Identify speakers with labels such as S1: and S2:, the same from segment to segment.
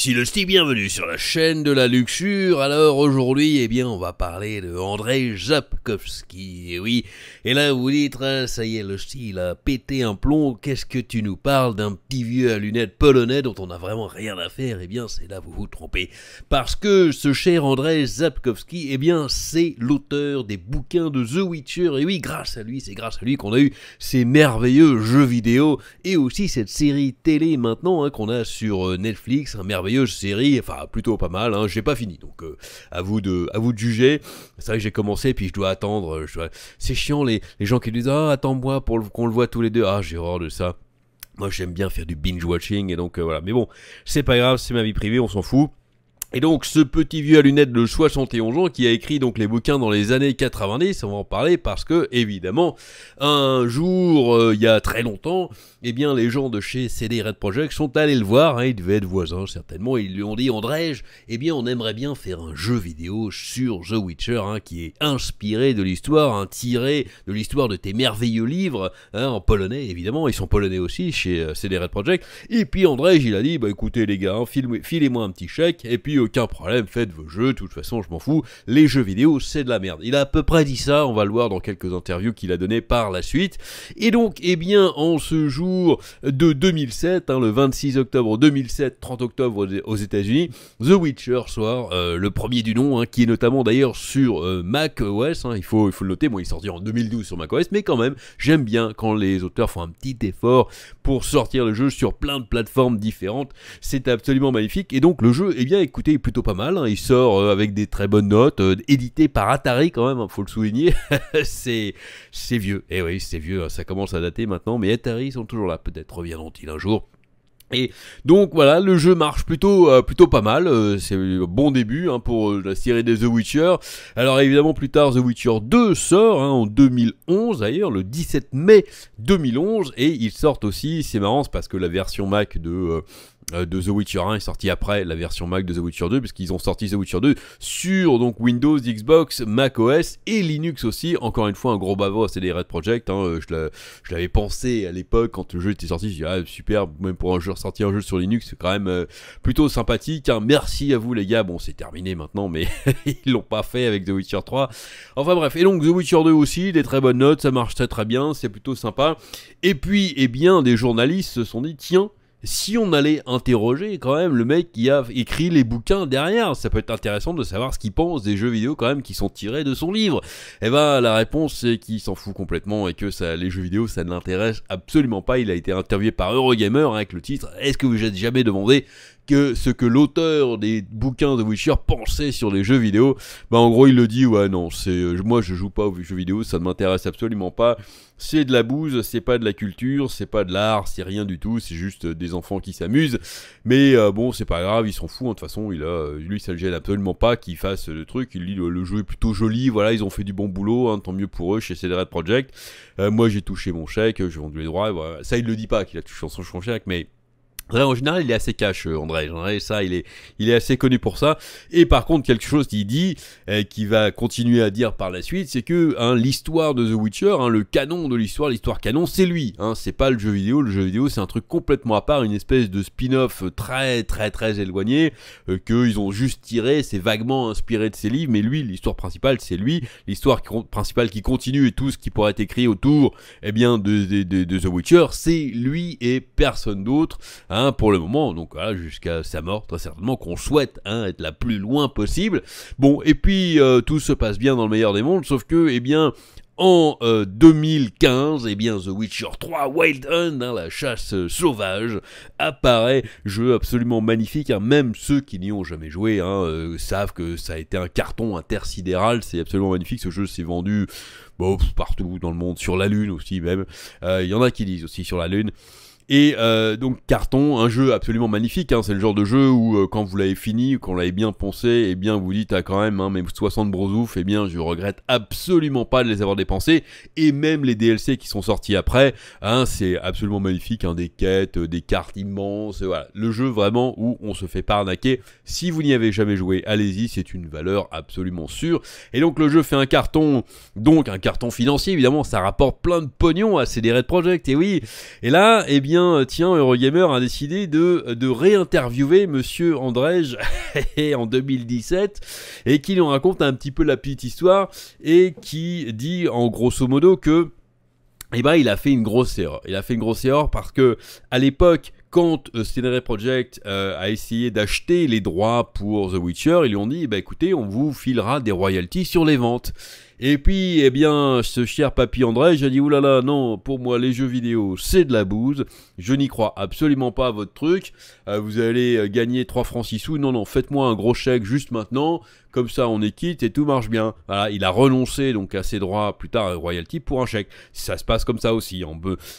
S1: si le style bienvenue sur la chaîne de la luxure. Alors aujourd'hui, eh bien, on va parler de andré Zapkowski, oui. Et là, vous dites, hein, ça y est, le style a pété un plomb. Qu'est-ce que tu nous parles d'un petit vieux à lunettes polonais dont on n'a vraiment rien à faire Eh bien, c'est là vous vous trompez. Parce que ce cher andré Zapkowski, eh bien, c'est l'auteur des bouquins de The Witcher. Et oui, grâce à lui, c'est grâce à lui qu'on a eu ces merveilleux jeux vidéo et aussi cette série télé maintenant hein, qu'on a sur euh, Netflix, un merveilleux série, enfin plutôt pas mal, hein, j'ai pas fini, donc euh, à, vous de, à vous de juger. C'est vrai que j'ai commencé, puis je dois attendre. Euh, c'est chiant les, les, gens qui disent Ah, attends-moi pour qu'on le voit tous les deux. Ah, j'ai horreur de ça. Moi, j'aime bien faire du binge-watching, et donc euh, voilà. Mais bon, c'est pas grave, c'est ma vie privée, on s'en fout. Et donc ce petit vieux à lunettes de 71 ans qui a écrit donc les bouquins dans les années 90, on va en parler parce que évidemment un jour euh, il y a très longtemps, eh bien les gens de chez CD Red Project sont allés le voir, Il hein. ils devaient être voisins certainement, ils lui ont dit andréj eh bien on aimerait bien faire un jeu vidéo sur The Witcher hein, qui est inspiré de l'histoire, un hein, tiré de l'histoire de tes merveilleux livres en polonais évidemment, ils sont polonais aussi chez euh, CD Red Project. Et puis Andrége, il a dit bah écoutez les gars, filez-moi un petit chèque et puis aucun problème, faites vos jeux, de toute façon, je m'en fous, les jeux vidéo, c'est de la merde. Il a à peu près dit ça, on va le voir dans quelques interviews qu'il a données par la suite. Et donc, eh bien, en ce jour de 2007, hein, le 26 octobre 2007, 30 octobre aux États-Unis, The Witcher sort, euh, le premier du nom, hein, qui est notamment d'ailleurs sur macOS, euh, Mac OS, hein. il, faut, il faut le noter, moi il sortit en 2012 sur macOS, mais quand même, j'aime bien quand les auteurs font un petit effort pour sortir le jeu sur plein de plateformes différentes, c'est absolument magnifique. Et donc, le jeu, eh bien, écoutez, plutôt pas mal. Hein. Il sort euh, avec des très bonnes notes, euh, édité par Atari quand même, il hein, faut le souligner. c'est vieux. Et eh oui, c'est vieux, hein. ça commence à dater maintenant, mais Atari sont toujours là. Peut-être reviendront-ils un jour. Et donc voilà, le jeu marche plutôt euh, plutôt pas mal, c'est bon début pour la série des The Witcher. Alors évidemment plus tard The Witcher 2 sort en 2011 d'ailleurs, le 17 mai 2011 et ils sortent aussi, c'est marrant parce que la version Mac de euh, de The Witcher 1 est sorti après la version Mac de The Witcher 2, puisqu'ils ont sorti The Witcher 2 sur donc Windows, Xbox, Mac OS et Linux aussi. Encore une fois, un gros bavard, c'est des Red Project. Hein. Euh, je l'avais pensé à l'époque quand le jeu était sorti. Je dis, ah, super, même pour un jeu sorti un jeu sur Linux, c'est quand même euh, plutôt sympathique. Hein. Merci à vous, les gars. Bon, c'est terminé maintenant, mais ils l'ont pas fait avec The Witcher 3. Enfin bref, et donc The Witcher 2 aussi, des très bonnes notes, ça marche très très bien, c'est plutôt sympa. Et puis, eh bien, des journalistes se sont dit, tiens, si on allait interroger quand même le mec qui a écrit les bouquins derrière, ça peut être intéressant de savoir ce qu'il pense des jeux vidéo quand même qui sont tirés de son livre. Et eh ben la réponse c'est qu'il s'en fout complètement et que ça, les jeux vidéo ça ne l'intéresse absolument pas. Il a été interviewé par Eurogamer hein, avec le titre Est-ce que vous êtes jamais demandé ce que l'auteur des bouquins de Witcher pensait sur les jeux vidéo, bah en gros il le dit ouais non c'est euh, moi je joue pas aux jeux vidéo, ça ne m'intéresse absolument pas, c'est de la bouse, c'est pas de la culture, c'est pas de l'art, c'est rien du tout, c'est juste euh, des enfants qui s'amusent, mais euh, bon c'est pas grave, ils s'en fous, de toute façon il a, lui ça le gêne absolument pas qu'il fasse le truc, il dit le jeu est plutôt joli, voilà ils ont fait du bon boulot, hein, tant mieux pour eux chez CD Project, moi j'ai touché mon chèque, j'ai vendu les droits, ça il le dit pas qu'il a touché son chèque mais en général, il est assez cash, André. ça, il est, il est assez connu pour ça. Et par contre, quelque chose qu'il dit, et qui va continuer à dire par la suite, c'est que hein, l'histoire de The Witcher, hein, le canon de l'histoire, l'histoire canon, c'est lui. Hein, c'est pas le jeu vidéo. Le jeu vidéo, c'est un truc complètement à part, une espèce de spin-off très, très, très éloigné, euh, que qu'ils ont juste tiré, c'est vaguement inspiré de ses livres, mais lui, l'histoire principale, c'est lui. L'histoire principale qui continue et tout ce qui pourrait être écrit autour, eh bien, de, de, The Witcher, c'est lui et personne d'autre. Hein. Hein, pour le moment, donc hein, jusqu'à sa mort, très certainement, qu'on souhaite hein, être la plus loin possible. Bon, et puis euh, tout se passe bien dans le meilleur des mondes, sauf que, eh bien, en 2015, euh, eh bien, The Witcher 3 Wild Hunt, la chasse sauvage, apparaît. Jeu absolument magnifique. même ceux qui n'y ont jamais joué euh, savent que ça a été un carton intersidéral. C'est absolument magnifique. Ce jeu s'est vendu partout dans le monde, sur la Lune aussi même. Il y en a qui disent aussi sur la Lune. Et euh, donc carton, un jeu absolument magnifique. Hein. c'est le genre de jeu où euh, quand vous l'avez fini, quand vous l'avez bien poncé, et eh bien vous dites ah quand même, hein, mes 60 ouf, et eh bien je regrette absolument pas de les avoir dépensés. Et même les DLC qui sont sortis après, hein, c'est absolument magnifique. Hein, des quêtes, euh, des cartes immenses, voilà. Le jeu vraiment où on se fait parnaquer Si vous n'y avez jamais joué, allez-y, c'est une valeur absolument sûre. Et donc le jeu fait un carton, donc un carton financier évidemment, ça rapporte plein de pognon à CD Red Project. Et oui. Et là, et eh bien euh, tiens, Eurogamer a décidé de, euh, de réinterviewer Monsieur Andrej en 2017 et qui nous raconte un petit peu la petite histoire et qui dit en grosso modo que eh ben, il a fait une grosse erreur. Il a fait une grosse erreur parce que à l'époque, quand euh, Project a essayé d'acheter les droits pour The Witcher, ils lui ont dit eh ben, écoutez, on vous filera des royalties sur les ventes. Et puis, eh bien, ce cher papy André, j'ai dit, oulala, non, pour moi, les jeux vidéo, c'est de la bouse. Je n'y crois absolument pas à votre truc. Euh, vous allez euh, gagner 3 francs 6 sous. Non, non, faites-moi un gros chèque juste maintenant comme ça on est quitte et tout marche bien. il a renoncé donc à ses droits plus tard à euh, royalty pour un chèque. Ça se passe comme ça aussi. Hein.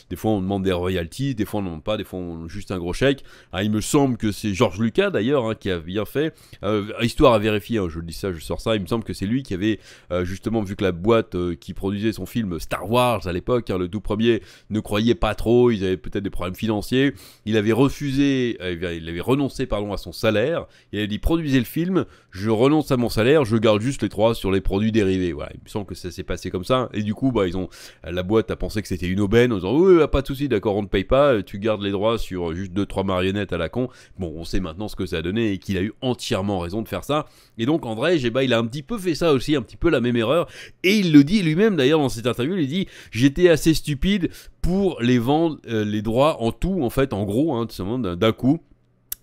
S1: des fois on demande des royalties, des fois on demande pas, des fois on juste un gros chèque. Ah, il me semble que c'est Georges Lucas d'ailleurs hein, qui a bien fait. Euh, histoire à vérifier, je hein. je dis ça, je sors ça. Il me semble que c'est lui qui avait euh, justement vu que la boîte qui produisait son film Star Wars à l'époque, hein, le tout premier, ne croyait pas trop, ils avaient peut-être des problèmes financiers. Il avait refusé, il avait renoncé pardon à son salaire. Il avait dit produisez le film, je renonce à mon salaire, je garde juste les trois sur les produits dérivés. Voilà, il me semble que ça s'est passé comme ça. Et du coup, bah, ils ont, la boîte a pensé que c'était une aubaine en disant Oui, pas de souci, d'accord, on ne paye pas, tu gardes les droits sur juste deux, trois marionnettes à la con. Bon, on sait maintenant ce que ça a donné et qu'il a eu entièrement raison de faire ça. Et donc, André, j'ai bah, il a un petit peu fait ça aussi, un petit peu la même erreur. Et il le dit lui-même d'ailleurs dans cette interview il dit J'étais assez stupide pour les vendre, euh, les droits en tout, en fait, en gros, hein, tout simplement, d'un coup.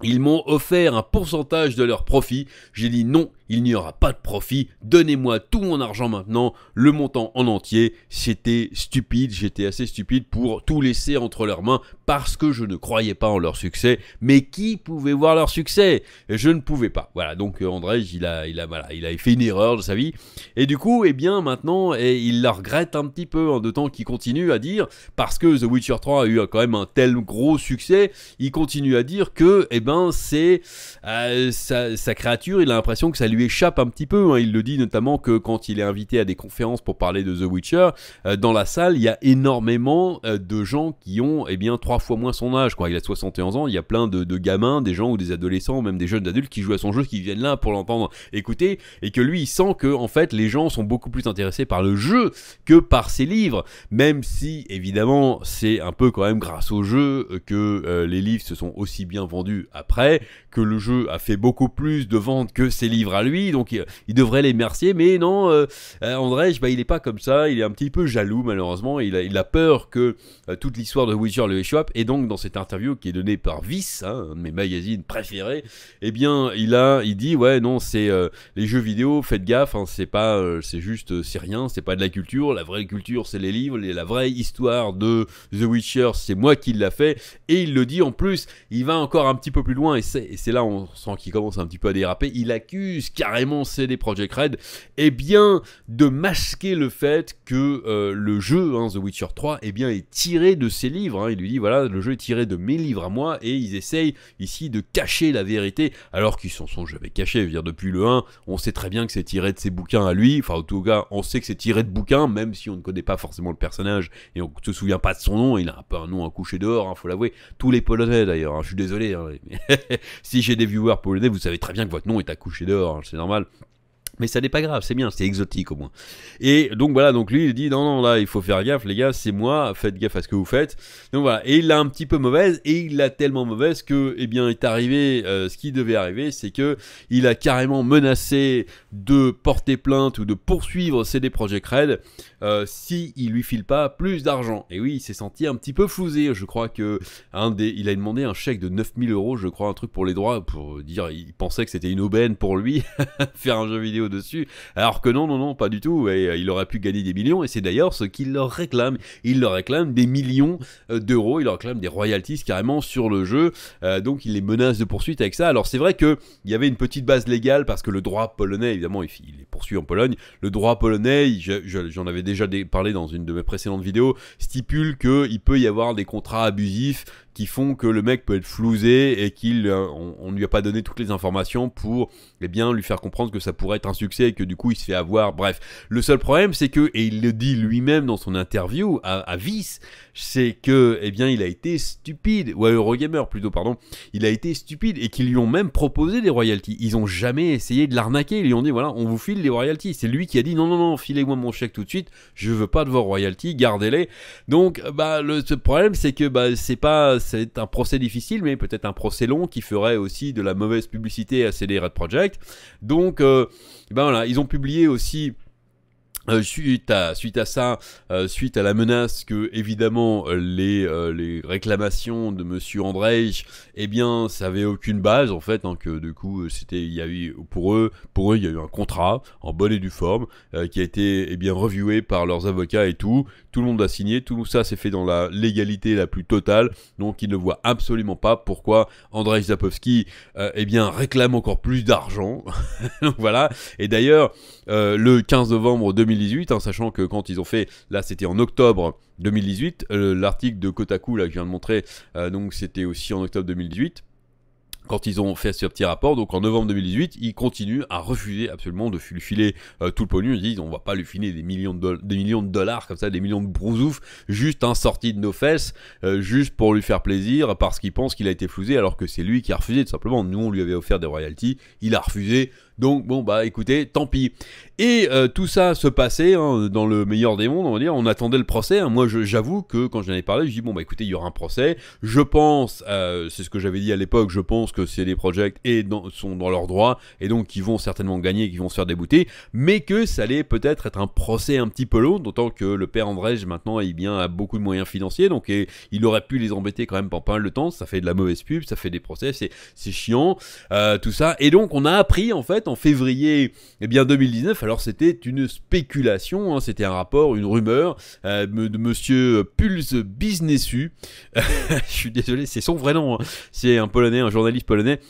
S1: Ils m'ont offert un pourcentage de leur profits. J'ai dit non, il n'y aura pas de profit, donnez-moi tout mon argent maintenant, le montant en entier. C'était stupide, j'étais assez stupide pour tout laisser entre leurs mains parce que je ne croyais pas en leur succès. Mais qui pouvait voir leur succès Je ne pouvais pas. Voilà, donc euh, André, il a, il a, il a fait une erreur de sa vie. Et du coup, eh bien maintenant, eh, il la regrette un petit peu en de temps qu'il continue à dire, parce que The Witcher 3 a eu quand même un tel gros succès, il continue à dire que, eh ben, c'est euh, sa, sa créature, il a l'impression que ça lui échappe un petit peu. Hein. Il le dit notamment que quand il est invité à des conférences pour parler de The Witcher, euh, dans la salle, il y a énormément euh, de gens qui ont eh bien, trois fois moins son âge. Quoi. Il a 71 ans, il y a plein de, gamins, des gens ou des adolescents, ou même des jeunes adultes qui jouent à son jeu, qui viennent là pour l'entendre écouter, et que lui, il sent que en fait, les gens sont beaucoup plus intéressés par le jeu que par ses livres, même si, évidemment, c'est un peu quand même grâce au jeu euh, que les livres se sont aussi bien vendus après, que le jeu a fait beaucoup plus de ventes que ses livres à lui lui, donc il, devrait les remercier, mais non, euh, euh, André, bah, il est pas comme ça, il est un petit peu jaloux malheureusement, il a, peur que euh, toute l'histoire de Witcher le échappe, et donc dans cette interview qui est donnée par Vice, hein, un de mes magazines préférés, eh bien il a, il dit ouais non c'est les jeux vidéo, faites gaffe, hein, c'est pas, c'est juste, c'est rien, c'est pas de la culture, la vraie culture c'est les livres, la vraie histoire de The Witcher c'est moi qui l'a fait, et il le dit en plus, il va encore un petit peu plus loin, et c'est là on sent qu'il commence un petit peu à déraper, il accuse carrément des Project Red, et eh bien, de masquer le fait que euh, le jeu, hein, The Witcher 3, eh bien, est tiré de ses livres. Hein. Il lui dit, voilà, le jeu est tiré de mes livres à moi, et ils essayent ici de cacher la vérité, alors qu'ils s'en sont jamais cachés. Je veux depuis le 1, on sait très bien que c'est tiré de ses bouquins à lui, enfin, en tout cas, on sait que c'est tiré de bouquins, même si on ne connaît pas forcément le personnage, et on ne se souvient pas de son nom, il a un peu un nom à coucher dehors, il hein, faut l'avouer. Tous les Polonais, d'ailleurs, je suis désolé, si j'ai des viewers polonais, vous savez très bien que votre nom est à coucher dehors. Hein, c'est normal. Mais ça n'est pas grave, c'est bien, c'est exotique au moins. Et donc voilà, donc lui il dit non, non, là il faut faire gaffe, les gars, c'est moi, faites gaffe à ce que vous faites. Donc voilà, et il l'a un petit peu mauvaise, et il l'a tellement mauvaise que, eh bien, est arrivé euh, ce qui devait arriver, c'est que il a carrément menacé de porter plainte ou de poursuivre CD Projekt Red euh, si il lui file pas plus d'argent. Et oui, il s'est senti un petit peu fousé Je crois que un des, il a demandé un chèque de 9000 euros, je crois, un truc pour les droits, pour dire, il pensait que c'était une aubaine pour lui, faire un jeu vidéo dessus. Alors que non, non, non, pas du tout. Et euh, il aurait pu gagner des millions. Et c'est d'ailleurs ce qu'il leur réclame. Il leur réclame des millions euh, d'euros. Il leur réclame des royalties carrément sur le jeu. donc il les menace de poursuite avec ça. Alors c'est vrai que il y avait une petite base légale parce que le droit polonais, évidemment, il, il est poursuivi en Pologne. Le droit polonais, j'en avais déjà parlé dans une de mes précédentes vidéos, stipule qu'il peut y avoir des contrats abusifs, qui font que le mec peut être flousé et qu'il euh, on, ne lui a pas donné toutes les informations pour eh bien lui faire comprendre que ça pourrait être un succès et que du coup il se fait avoir. Bref, le seul problème c'est que et il le dit lui-même dans son interview à, Vice, c'est que eh bien il a été stupide ou à Eurogamer plutôt pardon, il a été stupide et qu'ils lui ont même proposé des royalties. Ils ont jamais essayé de l'arnaquer, ils lui ont dit voilà, on vous file les royalties. C'est lui qui a dit non non non, filez-moi mon chèque tout de suite, je veux pas de vos royalties, gardez-les. Donc bah le problème c'est que bah c'est pas c'est un procès difficile, mais peut-être un procès long qui ferait aussi de la mauvaise publicité à CD Red Project. Donc, euh, ben voilà, ils ont publié aussi euh, suite à suite à ça, euh, suite à la menace que évidemment euh, les les réclamations de Monsieur Andrej, eh bien, ça n'avait aucune base en fait, hein, que du coup c'était il y a eu pour eux pour eux il y a eu un contrat en bonne et due forme qui a été eh bien revué par leurs avocats et tout, tout le monde a signé, tout ça s'est fait dans la légalité la plus totale, donc ils ne voient absolument pas pourquoi Andrej Zapowski eh bien réclame encore plus d'argent, donc voilà. Et d'ailleurs le 15 novembre 2019, Hein, sachant que quand ils ont fait, là c'était en octobre 2018, euh, l'article de Kotaku là que je viens de montrer, euh, donc c'était aussi en octobre 2018 quand ils ont fait ce petit rapport, donc en novembre 2018, ils continuent à refuser absolument de lui filer euh, tout le pognon. Ils disent on va pas lui filer des millions de, des millions de dollars comme ça, des millions de brousouf, juste un sortie de nos fesses, juste pour lui faire plaisir, parce qu'il pense qu'il a été flousé, alors que c'est lui qui a refusé tout simplement. Nous on lui avait offert des royalties, il a refusé. Donc bon bah écoutez, tant pis. Et euh, tout ça se passait hein, dans le meilleur des mondes, on va dire. On attendait le procès. Hein. Moi, j'avoue que quand j'en ai parlé, je dis bon bah écoutez, il y aura un procès. Je pense, euh, c'est ce que j'avais dit à l'époque, je pense que c'est les projects et sont dans leurs droits et donc qui vont certainement gagner, qui vont se faire débouter, mais que ça allait peut-être être un procès un petit peu long, d'autant que le père André maintenant, il eh bien, a beaucoup de moyens financiers, donc il aurait pu les embêter quand même pendant pas mal de temps. Ça fait de la mauvaise pub, ça fait des procès, c'est chiant, euh, tout ça. Et donc on a appris en fait en février eh bien, 2019, alors c'était une spéculation, hein. c'était un rapport, une rumeur euh, de monsieur Pulse Businessu. Je suis désolé, c'est son vrai nom, hein. c'est un Polonais, un journaliste polonais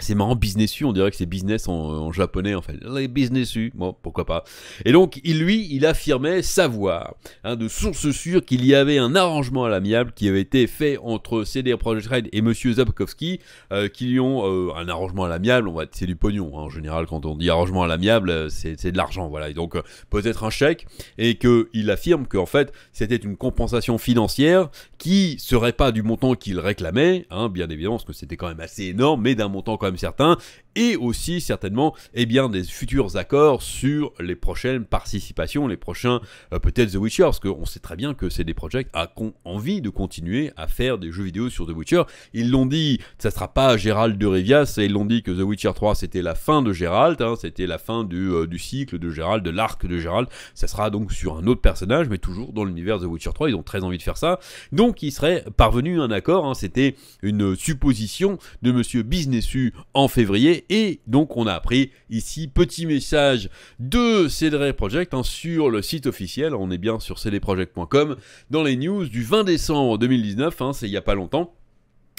S1: c'est marrant, business U, on dirait que c'est business en, japonais en fait. Les business U, bon, pourquoi pas. Et donc, il, lui, il affirmait savoir, hein, de source sûre, qu'il y avait un arrangement à l'amiable qui avait été fait entre CD Projekt Red et Monsieur Zabkowski, euh, qui lui ont euh, un arrangement à l'amiable, c'est du pognon. Hein, en général, quand on dit arrangement à l'amiable, euh, c'est de l'argent, voilà. Et donc, peut-être un chèque, et qu'il affirme qu'en fait, c'était une compensation financière qui serait pas du montant qu'il réclamait, hein, bien évidemment, parce que c'était quand même assez énorme, mais d'un montant quand certains et aussi certainement eh bien, des futurs accords sur les prochaines participations, les prochains euh, peut-être The Witcher, parce qu'on sait très bien que c'est des Projekt a envie de continuer à faire des jeux vidéo sur The Witcher. Ils l'ont dit, ça sera pas Gérald de Rivias, ils l'ont dit que The Witcher 3 c'était la fin de Gérald, hein, c'était la fin du, euh, du, cycle de Gérald, de l'arc de Gérald, ça sera donc sur un autre personnage, mais toujours dans l'univers The Witcher 3, ils ont très envie de faire ça. Donc ils seraient parvenus à un accord, hein, c'était une supposition de monsieur Businessu en février. Et donc on a appris ici, petit message de CD Project hein, sur le site officiel, on est bien sur cdproject.com, dans les news du 20 décembre 2019, hein, c'est il n'y a pas longtemps.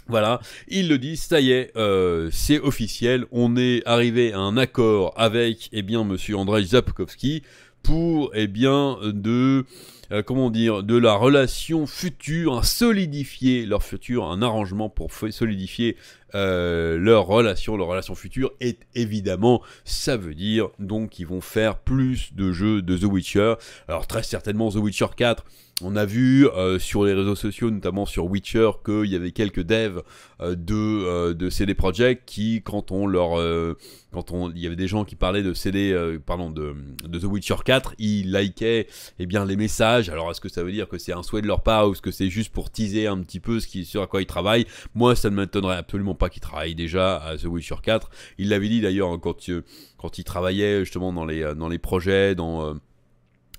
S1: Voilà, ils le disent, ça y est, euh, c'est officiel, on est arrivé à un accord avec, et eh bien, monsieur Andrei Zapkowski pour, et eh bien, de, euh, comment dire, de la relation future, solidifier leur futur, un arrangement pour solidifier euh, leur relation, leur relation future est évidemment, ça veut dire donc qu'ils vont faire plus de jeux de The Witcher. Alors très certainement The Witcher 4. On a vu euh, sur les réseaux sociaux, notamment sur Witcher, qu'il y avait quelques devs euh, de, de CD Project qui, quand on leur, quand on, il y avait des gens qui parlaient de CD, pardon, de, The Witcher 4, ils likaient et eh bien les messages. Alors est-ce que ça veut dire que c'est un souhait de leur part ou est-ce que c'est juste pour teaser un petit peu ce sur à quoi ils travaillent Moi, ça ne m'étonnerait absolument pas qu'il travaille déjà à The Witcher 4. Il l'avait dit d'ailleurs hein, quand, euh, quand il travaillait justement dans les, euh, dans les projets, dans... Euh,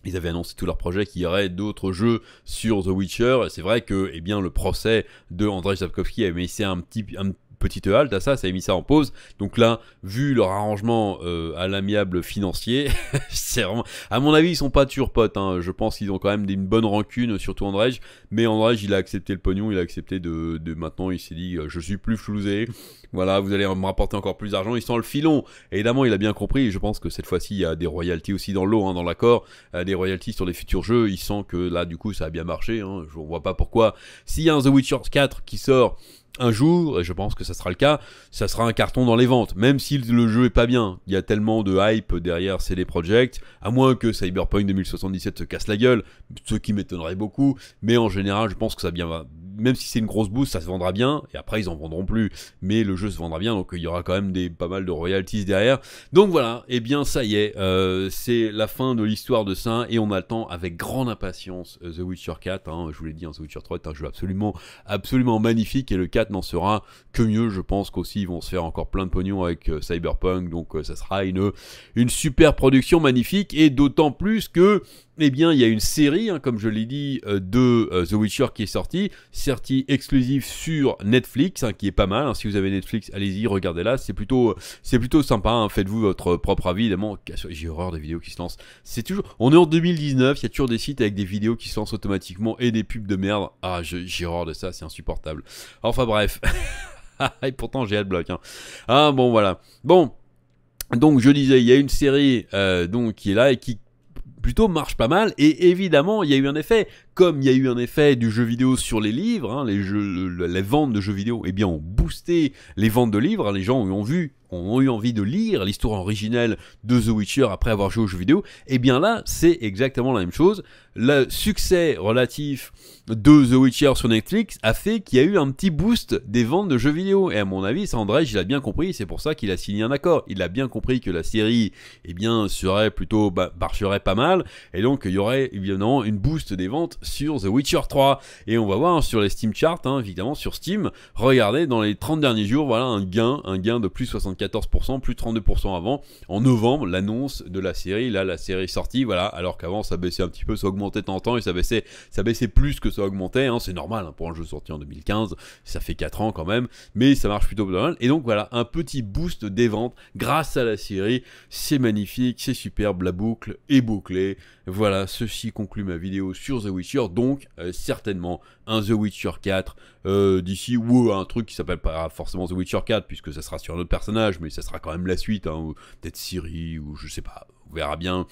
S1: ils avaient annoncé tous leurs projets qu'il y aurait d'autres jeux sur The Witcher. C'est vrai que eh bien, le procès de Andrzej Sapkowski avait mis un petit, un petite halte à ça, ça a mis ça en pause. Donc là, vu leur arrangement euh, à l'amiable financier, c'est vraiment... À mon avis, ils sont pas toujours potes, hein. je pense qu'ils ont quand même une bonne rancune, surtout Andrej, mais Andrej, il a accepté le pognon, il a accepté de... maintenant, il s'est dit, euh, je suis plus flousé, voilà, vous allez me rapporter encore plus d'argent, il sent le filon. évidemment, il a bien compris, je pense que cette fois-ci, il y a des royalties aussi dans l'eau, hein, dans l'accord, des royalties sur les futurs jeux, il sent que là, du coup, ça a bien marché, hein. je ne vois pas pourquoi. S'il y a un The Witcher 4 qui sort un jour, et je pense que ça sera le cas, ça sera un carton dans les ventes, même si le jeu est pas bien. Il y a tellement de hype derrière CD Project, à moins que Cyberpunk 2077 se casse la gueule, ce qui m'étonnerait beaucoup, mais en général, je pense que ça, bien va, même si c'est une grosse boost, ça se vendra bien, et après ils en vendront plus, mais le jeu se vendra bien, donc euh, il y aura quand même des, pas mal de royalties derrière. Donc voilà, et eh bien ça y est, euh, c'est la fin de l'histoire de ça, et on attend avec grande impatience euh, The Witcher 4, hein. je vous l'ai dit, hein, The Witcher 3 est un jeu absolument, absolument magnifique, et le 4 n'en sera que mieux, je pense qu'aussi ils vont se faire encore plein de pognon avec Cyberpunk, donc ça sera une, une super production magnifique, et d'autant plus que eh bien, il y a une série, hein, comme je l'ai dit, euh, de euh, The Witcher qui est sortie, sortie exclusive sur Netflix, hein, qui est pas mal. Hein. si vous avez Netflix, allez-y, regardez-la. C'est plutôt, euh, c'est plutôt sympa. Faites-vous votre propre avis, évidemment. J'ai horreur des vidéos qui se lancent. C'est toujours, on est en 2019, il y a toujours des sites avec des vidéos qui se lancent automatiquement et des pubs de merde. Ah, j'ai horreur de ça, c'est insupportable. Enfin bref. et pourtant, j'ai Adblock. Hein. Ah bon, voilà. Bon. Donc je disais, il y a une série donc qui est là et qui plutôt marche pas mal. Et évidemment, il y a eu un effet comme il y a eu un effet du jeu vidéo sur les livres, hein, les, jeux, les ventes de jeux vidéo, eh bien, ont boosté les ventes de livres. Hein, les gens ont vu, ont eu envie de lire l'histoire originelle de The Witcher après avoir joué aux jeux vidéo. Et eh bien là, c'est exactement la même chose. Le succès relatif de The Witcher sur Netflix a fait qu'il y a eu un petit boost des ventes de jeux vidéo. Et à mon avis, ça, André, il a bien compris. C'est pour ça qu'il a signé un accord. Il a bien compris que la série, eh bien, serait plutôt bah, marcherait pas mal. Et donc, il y aurait évidemment une boost des ventes sur The Witcher 3. Et on va voir sur les Steam Charts, hein, évidemment sur Steam, regardez dans les 30 derniers jours, voilà un gain, un gain de plus 74%, plus 32% avant, en novembre, l'annonce de la série, là la série sortie, voilà, alors qu'avant ça baissait un petit peu, ça augmentait de temps en temps et ça baissait, ça baissait plus que ça augmentait, hein. c'est normal hein, pour un jeu sorti en 2015, ça fait 4 ans quand même, mais ça marche plutôt bien. Et donc voilà, un petit boost des ventes grâce à la série, c'est magnifique, c'est superbe, la boucle est bouclée. Voilà, ceci conclut ma vidéo sur The Witcher, donc euh, certainement un The Witcher 4 euh, d'ici, ou un truc qui s'appelle pas forcément The Witcher 4, puisque ça sera sur un autre personnage, mais ça sera quand même la suite, hein, peut-être Siri, ou je sais pas, on verra bien.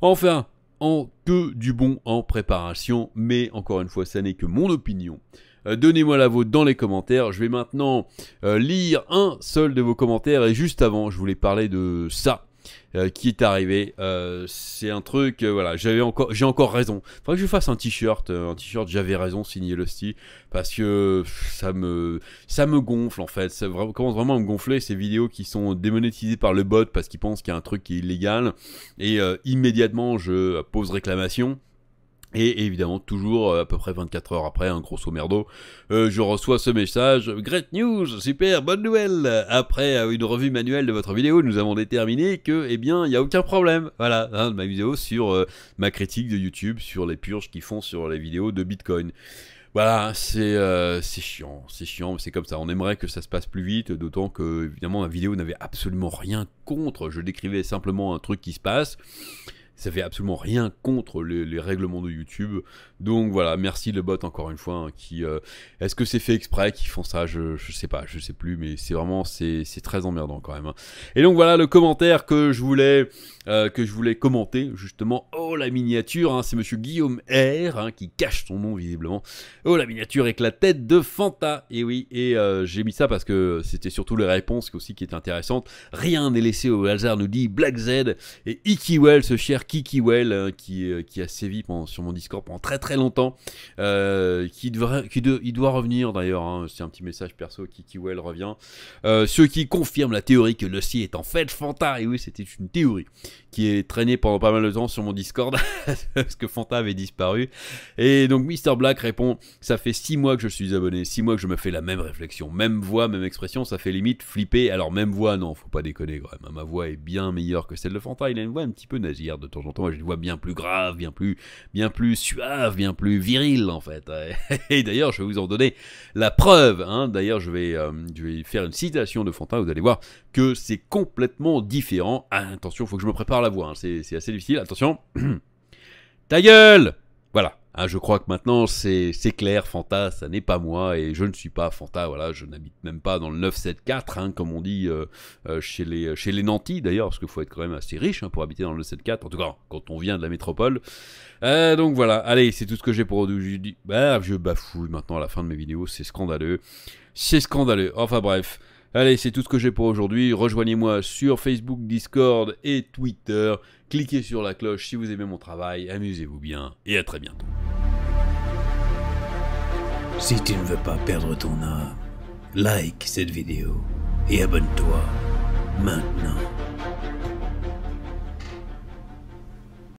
S1: Enfin, en que du bon en préparation, mais encore une fois, ça n'est que mon opinion. Euh, donnez-moi la vôtre dans les commentaires. Je vais maintenant lire un seul de vos commentaires. Et juste avant, je voulais parler de ça. Euh, qui est arrivé. Euh, c'est un truc, euh, voilà, j'avais encore, j'ai encore raison. Faudrait que je fasse un t-shirt, un t-shirt, j'avais raison, signé le style, parce que ça me, ça me gonfle en fait. Ça commence vraiment à me gonfler ces vidéos qui sont démonétisées par le bot parce qu'ils pensent qu'il y a un truc qui est illégal et immédiatement je pose réclamation. Et évidemment, toujours euh, à peu près 24 heures après, un gros grosso merdo, euh, je reçois ce message Great news, super, bonne nouvelle Après euh, une revue manuelle de votre vidéo, nous avons déterminé que, eh bien, il n'y a aucun problème. Voilà, hein, ma vidéo sur ma critique de YouTube, sur les purges qu'ils font sur les vidéos de Bitcoin. Voilà, c'est chiant, c'est chiant, mais c'est comme ça. On aimerait que ça se passe plus vite, d'autant que, évidemment, la vidéo n'avait absolument rien contre. Je décrivais simplement un truc qui se passe ça fait absolument rien contre les, les règlements de YouTube donc voilà, merci le bot encore une fois. Hein, qui euh, Est-ce que c'est fait exprès qu'ils font ça je, je sais pas, je sais plus, mais c'est vraiment c'est très emmerdant quand même. Hein. Et donc voilà le commentaire que je voulais euh, que je voulais commenter justement. Oh la miniature, hein, c'est Monsieur Guillaume R qui cache son nom visiblement. Oh la miniature avec la tête de Fanta. Et oui, et euh, j'ai mis ça parce que c'était surtout les réponses aussi qui étaient intéressantes. Rien n'est laissé au hasard nous dit Black Z et Ikiwell, ce cher Kikiwell qui qui a sévi sur mon Discord pendant très très très longtemps, euh, qui, devrait, qui il doit revenir d'ailleurs, hein, c'est un petit message perso, Kikiwell revient, euh, ce qui confirme la théorie que le Lucy est en fait Fanta, et oui c'était une théorie qui est traînée pendant pas mal de temps sur mon Discord, parce que Fanta avait disparu, et donc Mr Black répond, ça fait six mois que je suis abonné, six mois que je me fais la même réflexion, même voix, même expression, ça fait limite flipper, alors même voix non, faut pas déconner quand même, hein. ma voix est bien meilleure que celle de Fanta, il a une voix un petit peu nasillarde de temps en temps, j'ai une voix bien plus grave, bien plus, bien plus suave, plus viril en fait. Et d'ailleurs, je vais vous en donner la preuve. Hein. D'ailleurs, je, vais, euh, je vais faire une citation de Fantin, vous allez voir que c'est complètement différent. Ah, attention, faut que je me prépare la voix, hein. c'est assez difficile, attention. Ta gueule ah, je crois que maintenant c'est clair, Fanta, ça n'est pas moi et je ne suis pas Fanta. Voilà, je n'habite même pas dans le 974, hein, comme on dit euh, euh, chez, les, Nantis d'ailleurs, parce qu'il faut être quand même assez riche hein, pour habiter dans le 974, en tout cas quand on vient de la métropole. Euh, donc voilà, allez, c'est tout ce que j'ai pour aujourd'hui. Bah, je bafouille maintenant à la fin de mes vidéos, c'est scandaleux. C'est scandaleux. Enfin bref. Allez, c'est tout ce que j'ai pour aujourd'hui. Rejoignez-moi sur Facebook, Discord et Twitter. Cliquez sur la cloche si vous aimez mon travail. Amusez-vous bien et à très bientôt. Si tu ne veux pas perdre ton âme, like cette vidéo et abonne-toi maintenant.